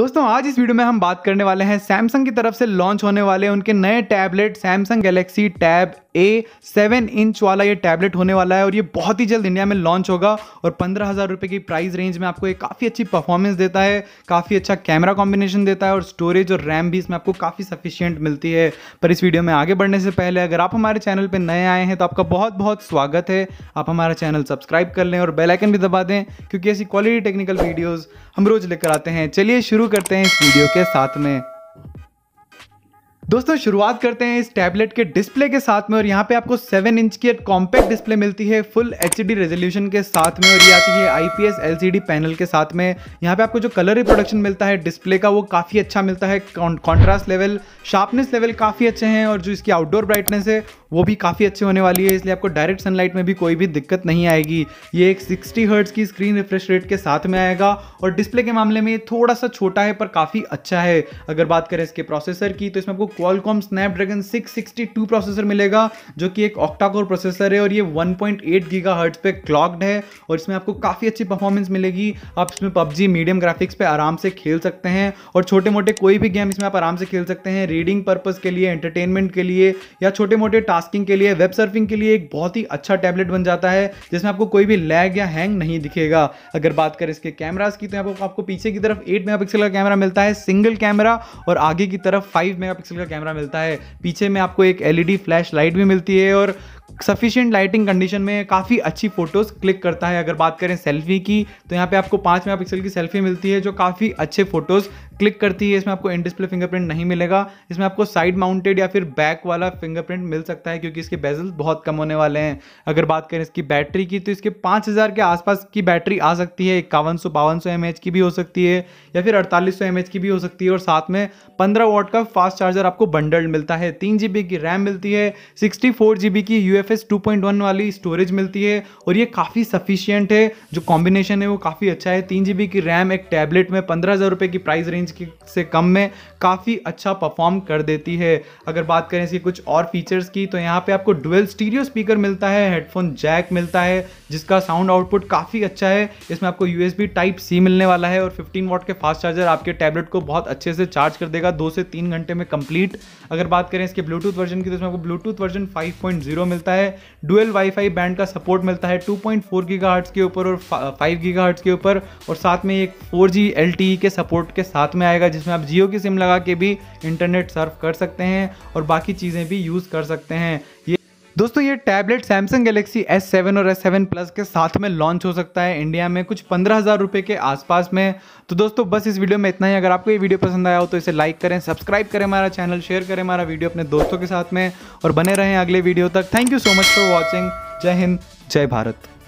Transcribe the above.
दोस्तों आज इस वीडियो में हम बात करने वाले हैं सैमसंग की तरफ से लॉन्च होने वाले उनके नए tablet Samsung Galaxy Tab A seven inch वाला ये टैबलेट होने वाला है और ये बहुत ही जल्द इंडिया में लॉन्च होगा और पंद्रह हज़ार रुपये की प्राइस रेंज में आपको ये काफ़ी अच्छी परफॉर्मेंस देता है काफ़ी अच्छा कैमरा कॉम्बिनेशन देता है और स्टोरेज और रैम भी इसमें आपको काफ़ी सफिशियंट मिलती है पर इस वीडियो में आगे बढ़ने से पहले अगर आप हमारे चैनल पर नए आए हैं तो आपका बहुत बहुत स्वागत है आप हमारा चैनल सब्सक्राइब कर लें और बेलाइकन भी दबा दें क्योंकि ऐसी क्वालिटी टेक्निकल वीडियोज़ हम रोज़ लेकर आते हैं चलिए शुरू करते हैं इस वीडियो के साथ में दोस्तों शुरुआत करते हैं इस टैबलेट के डिस्प्ले के साथ में और यहाँ पे आपको 7 इंच की एक कॉम्पैक्ट डिस्प्ले मिलती है फुल एच रेजोल्यूशन के साथ में और ये आती है आईपीएस एलसीडी पैनल के साथ में यहाँ पे आपको जो कलर रिप्रोडक्शन मिलता है डिस्प्ले का वो काफ़ी अच्छा मिलता है कॉन्ट्रास्ट लेवल शार्पनेस लेवल काफ़ी अच्छे हैं और जो इसकी आउटडोर ब्राइटनेस है वो भी काफ़ी अच्छी होने वाली है इसलिए आपको डायरेक्ट सनलाइट में भी कोई भी दिक्कत नहीं आएगी ये एक सिक्सटी हर्ट्स की स्क्रीन रिफ्रेश रेट के साथ में आएगा और डिस्प्ले के मामले में ये थोड़ा सा छोटा है पर काफ़ी अच्छा है अगर बात करें इसके प्रोसेसर की तो इसमें आपको क्वालकॉम स्नैपड्रैगन 662 प्रोसेसर मिलेगा जो कि एक ऑक्टाकोर प्रोसेसर है और ये 1.8 पॉइंट हर्ट्स पे क्लॉक्ड है और इसमें आपको काफ़ी अच्छी परफॉर्मेंस मिलेगी आप इसमें पबजी मीडियम ग्राफिक्स पे आराम से खेल सकते हैं और छोटे मोटे कोई भी गेम इसमें आप आराम से खेल सकते हैं रीडिंग पर्पज़ के लिए एंटरटेनमेंट के लिए या छोटे मोटे टास्किंग के लिए वेब सर्फिंग के लिए एक बहुत ही अच्छा टैबलेट बन जाता है जिसमें आपको कोई भी लैग या हैंग नहीं दिखेगा अगर बात करें इसके कैमराज की तो आपको पीछे की तरफ एट मेगा का कैमरा मिलता है सिंगल कैमरा और आगे की तरफ फाइव मेगा का कैमरा मिलता है पीछे में आपको एक एलईडी फ्लैश लाइट भी मिलती है और सफिशियंट लाइटिंग कंडीशन में काफ़ी अच्छी फोटोज़ क्लिक करता है अगर बात करें सेल्फी की तो यहाँ पे आपको पाँच मेगा की सेल्फी मिलती है जो काफ़ी अच्छे फोटोज़ क्लिक करती है इसमें आपको इन डिस्प्ले फिंगरप्रिंट नहीं मिलेगा इसमें आपको साइड माउंटेड या फिर बैक वाला फिंगरप्रिंट मिल सकता है क्योंकि इसके बेजल बहुत कम होने वाले हैं अगर बात करें इसकी बैटरी की तो इसके पाँच हज़ार के आसपास की बैटरी आ सकती है इक्यावन सौ बावन सौ एम एच की भी हो सकती है या फिर अड़तालीस सौ एम एच की भी हो सकती है और साथ में पंद्रह वॉट का फास्ट चार्जर आपको बंडल्ड मिलता है तीन जी बी की रैम मिलती है सिक्सटी फोर जी बी की U F S two point one वाली स्टोरेज मिलती है और ये काफ़ी सफिशियंट है जो कॉम्बिनेशन है वो काफ़ी अच्छा है तीन जी बी की रैम एक टैबलेट में पंद्रह हज़ार रुपये की प्राइस रेंज रेंज की से कम में काफ़ी अच्छा परफॉर्म कर देती है अगर बात करें इसकी कुछ और फीचर्स की तो यहाँ पे आपको डुअल स्टीरियो स्पीकर मिलता है हेडफोन जैक मिलता है जिसका साउंड आउटपुट काफ़ी अच्छा है इसमें आपको यू टाइप सी मिलने वाला है और फिफ्टीन वॉट के फास्ट चार्जर आपके टैबलेट को बहुत अच्छे से चार्ज कर देगा दो से तीन घंटे में कंप्लीट अगर बात करें इसके ब्लूटूथ वर्जन की तो इसमें आपको ब्लूटूथ वर्जन फाइव मिलता है डुअल वाईफाई बैंड का सपोर्ट मिलता है 2.4 गीगाहर्ट्ज़ के ऊपर और फाइव गीगाहर्ट्ज़ के ऊपर और साथ में एक 4G LTE के सपोर्ट के साथ में आएगा जिसमें आप जियो की सिम लगा के भी इंटरनेट सर्व कर सकते हैं और बाकी चीज़ें भी यूज़ कर सकते हैं ये दोस्तों ये टैबलेट सैमसंग गैलेक्सी S7 और S7 Plus के साथ में लॉन्च हो सकता है इंडिया में कुछ पंद्रह हज़ार रुपये के आसपास में तो दोस्तों बस इस वीडियो में इतना ही अगर आपको ये वीडियो पसंद आया हो तो इसे लाइक करें सब्सक्राइब करें हमारा चैनल शेयर करें हमारा वीडियो अपने दोस्तों के साथ में और बने रहें अगले वीडियो तक thank you so much for watching जय हिंद जय भारत